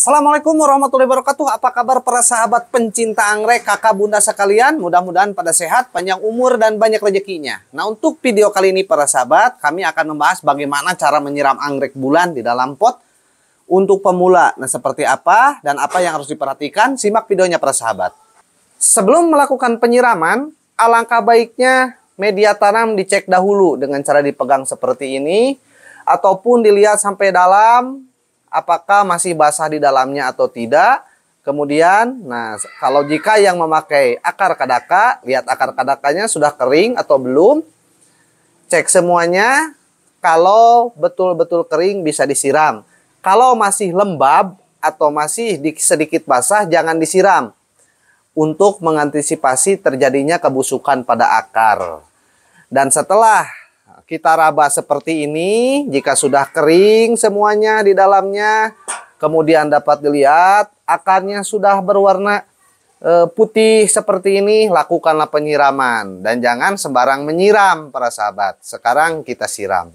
Assalamualaikum warahmatullahi wabarakatuh. Apa kabar para sahabat pencinta anggrek, kakak bunda sekalian? Mudah-mudahan pada sehat, panjang umur, dan banyak rezekinya. Nah, untuk video kali ini para sahabat, kami akan membahas bagaimana cara menyiram anggrek bulan di dalam pot untuk pemula. Nah, seperti apa dan apa yang harus diperhatikan? Simak videonya para sahabat. Sebelum melakukan penyiraman, alangkah baiknya media tanam dicek dahulu dengan cara dipegang seperti ini ataupun dilihat sampai dalam apakah masih basah di dalamnya atau tidak. Kemudian, nah kalau jika yang memakai akar kadaka, lihat akar kadakanya sudah kering atau belum. Cek semuanya. Kalau betul-betul kering bisa disiram. Kalau masih lembab atau masih sedikit basah jangan disiram. Untuk mengantisipasi terjadinya kebusukan pada akar. Dan setelah kita raba seperti ini. Jika sudah kering semuanya di dalamnya, kemudian dapat dilihat akarnya sudah berwarna e, putih seperti ini, lakukanlah penyiraman dan jangan sembarang menyiram para sahabat. Sekarang kita siram.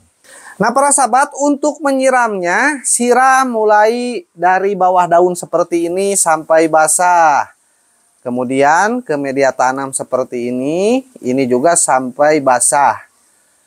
Nah, para sahabat, untuk menyiramnya, siram mulai dari bawah daun seperti ini sampai basah. Kemudian ke media tanam seperti ini, ini juga sampai basah.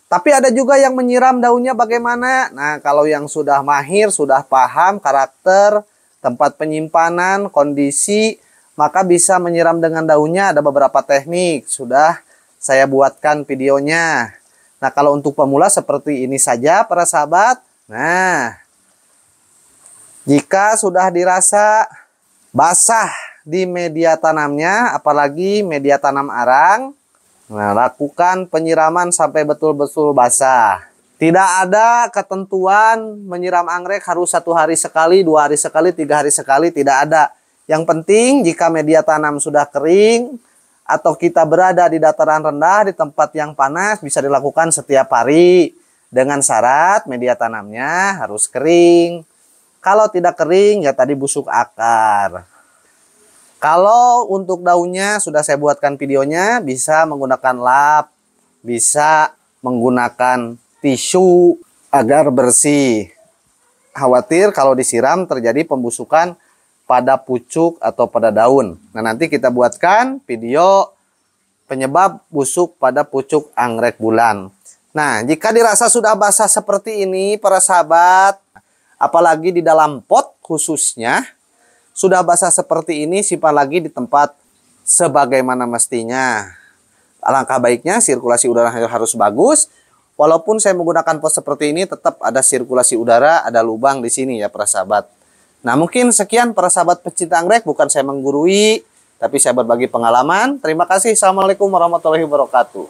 Tapi ada juga yang menyiram daunnya bagaimana? Nah, kalau yang sudah mahir, sudah paham karakter, tempat penyimpanan, kondisi, maka bisa menyiram dengan daunnya ada beberapa teknik. Sudah saya buatkan videonya. Nah, kalau untuk pemula seperti ini saja para sahabat. Nah, jika sudah dirasa basah di media tanamnya, apalagi media tanam arang, Nah, lakukan penyiraman sampai betul-betul basah. Tidak ada ketentuan menyiram anggrek harus satu hari sekali, dua hari sekali, tiga hari sekali, tidak ada. Yang penting jika media tanam sudah kering atau kita berada di dataran rendah di tempat yang panas bisa dilakukan setiap hari dengan syarat media tanamnya harus kering. Kalau tidak kering ya tadi busuk akar. Kalau untuk daunnya sudah saya buatkan videonya, bisa menggunakan lap, bisa menggunakan tisu agar bersih. Khawatir kalau disiram terjadi pembusukan pada pucuk atau pada daun. Nah, nanti kita buatkan video penyebab busuk pada pucuk anggrek bulan. Nah, jika dirasa sudah basah seperti ini, para sahabat, apalagi di dalam pot khususnya, sudah basah seperti ini, simpan lagi di tempat sebagaimana mestinya. Alangkah baiknya sirkulasi udara harus bagus. Walaupun saya menggunakan pot seperti ini, tetap ada sirkulasi udara, ada lubang di sini ya para sahabat. Nah mungkin sekian para sahabat pecinta anggrek, bukan saya menggurui, tapi saya berbagi pengalaman. Terima kasih. Assalamualaikum warahmatullahi wabarakatuh.